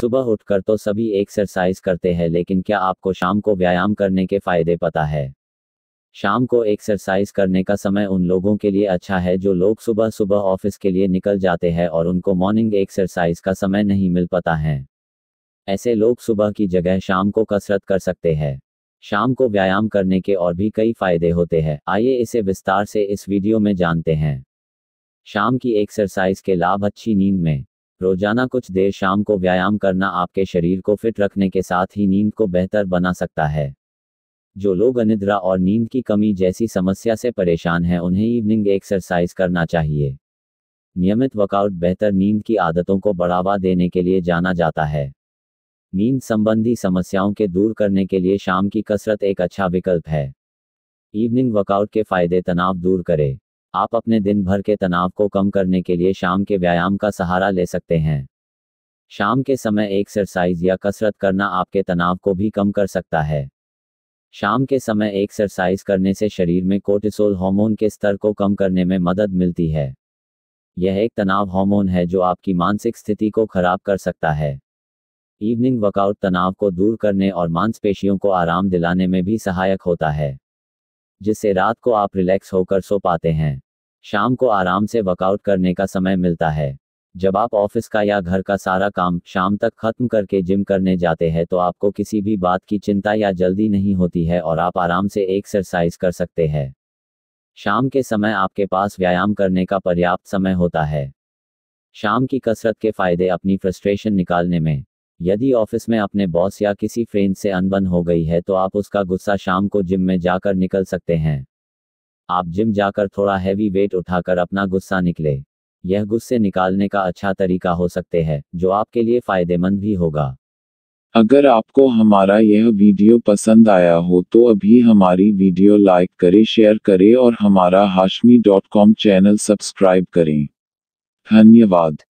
सुबह उठकर तो सभी एक्सरसाइज करते हैं लेकिन क्या आपको शाम को व्यायाम करने के फायदे पता है शाम को एक्सरसाइज करने का समय उन लोगों के लिए अच्छा है जो लोग सुबह सुबह ऑफिस के लिए निकल जाते हैं और उनको मॉर्निंग एक्सरसाइज का समय नहीं मिल पाता है ऐसे लोग सुबह की जगह शाम को कसरत कर सकते हैं शाम को व्यायाम करने के और भी कई फायदे होते हैं आइए इसे विस्तार से इस वीडियो में जानते हैं शाम की एक्सरसाइज के लाभ अच्छी नींद में रोजाना कुछ देर शाम को व्यायाम करना आपके शरीर को फिट रखने के साथ ही नींद को बेहतर बना सकता है जो लोग अनिद्रा और नींद की कमी जैसी समस्या से परेशान हैं उन्हें इवनिंग एक्सरसाइज करना चाहिए नियमित वर्कआउट बेहतर नींद की आदतों को बढ़ावा देने के लिए जाना जाता है नींद संबंधी समस्याओं के दूर करने के लिए शाम की कसरत एक अच्छा विकल्प है इवनिंग वर्कआउट के फायदे तनाव दूर करें आप अपने दिन भर के तनाव को कम करने के लिए शाम के व्यायाम का सहारा ले सकते हैं शाम के समय एक्सरसाइज या कसरत करना आपके तनाव को भी कम कर सकता है शाम के समय एक्सरसाइज करने से शरीर में कोर्टिसोल हार्मोन के स्तर को कम करने में मदद मिलती है यह एक तनाव हार्मोन है जो आपकी मानसिक स्थिति को खराब कर सकता है इवनिंग वर्कआउट तनाव को दूर करने और मांसपेशियों को आराम दिलाने में भी सहायक होता है जिससे रात को आप रिलैक्स होकर सो पाते हैं शाम को आराम से वर्कआउट करने का समय मिलता है जब आप ऑफिस का या घर का सारा काम शाम तक खत्म करके जिम करने जाते हैं तो आपको किसी भी बात की चिंता या जल्दी नहीं होती है और आप आराम से एक्सरसाइज कर सकते हैं शाम के समय आपके पास व्यायाम करने का पर्याप्त समय होता है शाम की कसरत के फायदे अपनी फ्रस्ट्रेशन निकालने में यदि ऑफिस में अपने बॉस या किसी फ्रेंड से अनबन हो गई है तो आप उसका गुस्सा शाम को जिम में जाकर निकल सकते हैं आप जिम जाकर थोड़ा हैवी वेट उठाकर अपना गुस्सा निकले यह गुस्से निकालने का अच्छा तरीका हो सकते हैं जो आपके लिए फायदेमंद भी होगा अगर आपको हमारा यह वीडियो पसंद आया हो तो अभी हमारी वीडियो लाइक करें शेयर करें और हमारा Hashmi dot com channel subscribe करें धन्यवाद